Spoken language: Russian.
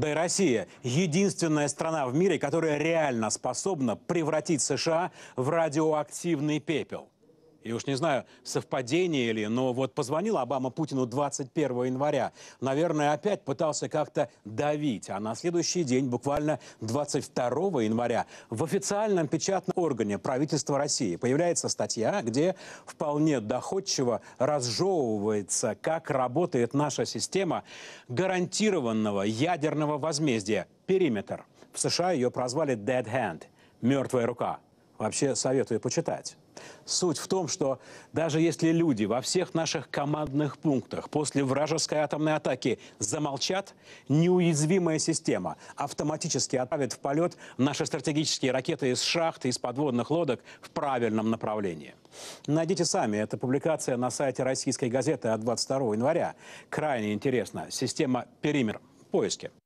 Да и Россия – единственная страна в мире, которая реально способна превратить США в радиоактивный пепел я уж не знаю, совпадение или, но вот позвонил Обама Путину 21 января. Наверное, опять пытался как-то давить. А на следующий день, буквально 22 января, в официальном печатном органе правительства России появляется статья, где вполне доходчиво разжевывается, как работает наша система гарантированного ядерного возмездия «Периметр». В США ее прозвали «Dead Hand» – «Мертвая рука». Вообще советую почитать. Суть в том, что даже если люди во всех наших командных пунктах после вражеской атомной атаки замолчат, неуязвимая система автоматически отправит в полет наши стратегические ракеты из шахт и из подводных лодок в правильном направлении. Найдите сами, это публикация на сайте российской газеты от 22 января. Крайне интересно. Система «Пеример» в поиске.